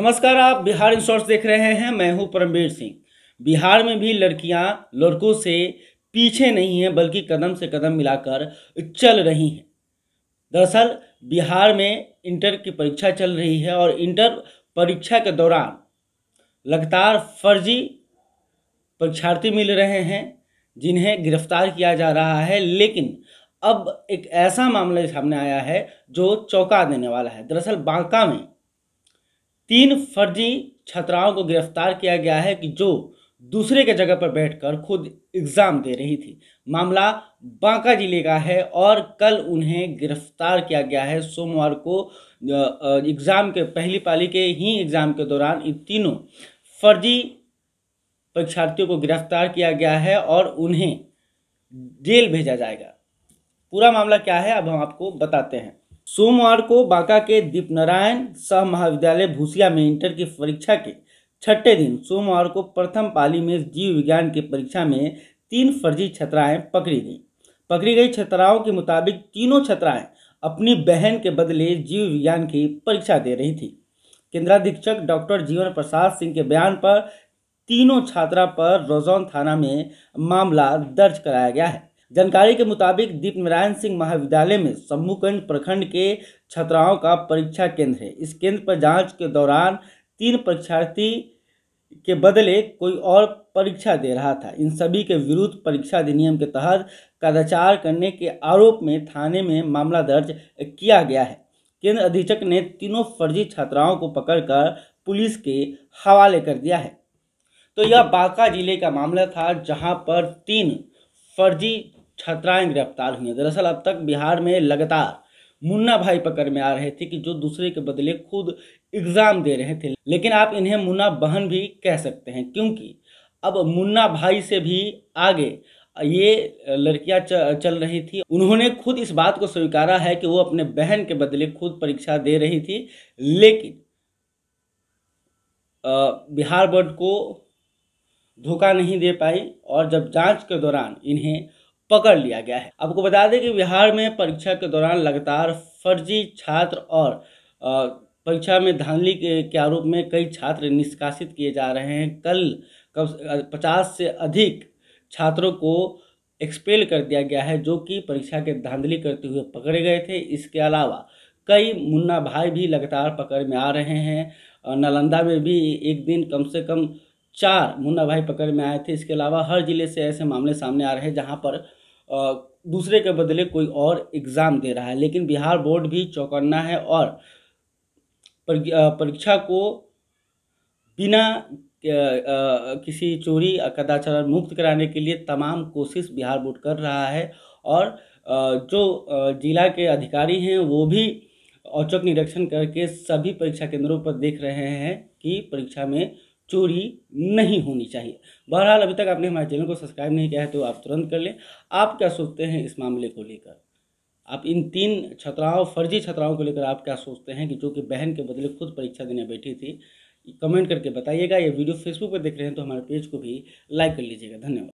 नमस्कार आप बिहार इंश्योरेंस देख रहे हैं मैं हूं परमवीर सिंह बिहार में भी लड़कियां लड़कों से पीछे नहीं हैं बल्कि कदम से कदम मिलाकर चल रही हैं दरअसल बिहार में इंटर की परीक्षा चल रही है और इंटर परीक्षा के दौरान लगातार फर्जी परीक्षार्थी मिल रहे हैं जिन्हें गिरफ्तार किया जा रहा है लेकिन अब एक ऐसा मामला सामने आया है जो चौंका देने वाला है दरअसल बांका में तीन फर्जी छात्राओं को गिरफ्तार किया गया है कि जो दूसरे के जगह पर बैठकर खुद एग्जाम दे रही थी मामला बांका जिले का है और कल उन्हें गिरफ्तार किया गया है सोमवार को एग्ज़ाम के पहली पाली के ही एग्ज़ाम के दौरान इन तीनों फर्जी परीक्षार्थियों को गिरफ्तार किया गया है और उन्हें जेल भेजा जाएगा पूरा मामला क्या है अब हम आपको बताते हैं सोमवार को बांका के दीप नारायण सह महाविद्यालय भूसिया में इंटर की परीक्षा के छठे दिन सोमवार को प्रथम पाली में जीव विज्ञान की परीक्षा में तीन फर्जी छात्राएं पकड़ी गई पकड़ी गई छात्राओं के मुताबिक तीनों छात्राएं अपनी बहन के बदले जीव विज्ञान की परीक्षा दे रही थी केंद्राधीक्षक डॉक्टर जीवन प्रसाद सिंह के बयान पर तीनों छात्रा पर रोजौन थाना में मामला दर्ज कराया गया है जानकारी के मुताबिक दीप नारायण सिंह महाविद्यालय में सम्मूकंज प्रखंड के छात्राओं का परीक्षा केंद्र है इस केंद्र पर जांच के दौरान तीन परीक्षार्थी के बदले कोई और परीक्षा दे रहा था इन सभी के विरुद्ध परीक्षा अधिनियम के तहत कदाचार करने के आरोप में थाने में मामला दर्ज किया गया है केंद्र अधीक्षक ने तीनों फर्जी छात्राओं को पकड़कर पुलिस के हवाले कर दिया है तो यह बांका जिले का मामला था जहां पर तीन फर्जी छात्राएं गिरफ्तार हुई हैं दरअसल अब तक बिहार में लगातार मुन्ना भाई पकड़ में आ रहे थे कि जो दूसरे के बदले खुद एग्ज़ाम दे रहे थे लेकिन आप इन्हें मुन्ना बहन भी कह सकते हैं क्योंकि अब मुन्ना भाई से भी आगे ये लड़कियां चल रही थी उन्होंने खुद इस बात को स्वीकारा है कि वो अपने बहन के बदले खुद परीक्षा दे रही थी लेकिन बिहार बोर्ड को धोखा नहीं दे पाई और जब जांच के दौरान इन्हें पकड़ लिया गया है आपको बता दें कि बिहार में परीक्षा के दौरान लगातार फर्जी छात्र और परीक्षा में धांधली के, के आरोप में कई छात्र निष्कासित किए जा रहे हैं कल कब पचास से अधिक छात्रों को एक्सपेल कर दिया गया है जो कि परीक्षा के धांधली करते हुए पकड़े गए थे इसके अलावा कई मुन्ना भाई भी लगातार पकड़ में आ रहे हैं नालंदा में भी एक दिन कम से कम चार मुन्ना भाई पकड़ में आए थे इसके अलावा हर जिले से ऐसे मामले सामने आ रहे हैं जहाँ पर दूसरे के बदले कोई और एग्ज़ाम दे रहा है लेकिन बिहार बोर्ड भी चौकन्ना है और परीक्षा को बिना किसी चोरी कदाचार मुक्त कराने के लिए तमाम कोशिश बिहार बोर्ड कर रहा है और जो जिला के अधिकारी हैं वो भी औचक निरीक्षण करके सभी परीक्षा केंद्रों पर देख रहे हैं कि परीक्षा में चोरी नहीं होनी चाहिए बहरहाल अभी तक आपने हमारे चैनल को सब्सक्राइब नहीं किया है तो आप तुरंत कर लें आप क्या सोचते हैं इस मामले को लेकर आप इन तीन छात्राओं फर्जी छात्राओं को लेकर आप क्या सोचते हैं कि जो कि बहन के बदले खुद परीक्षा देने बैठी थी कमेंट करके बताइएगा ये वीडियो फेसबुक पर देख रहे हैं तो हमारे पेज को भी लाइक कर लीजिएगा धन्यवाद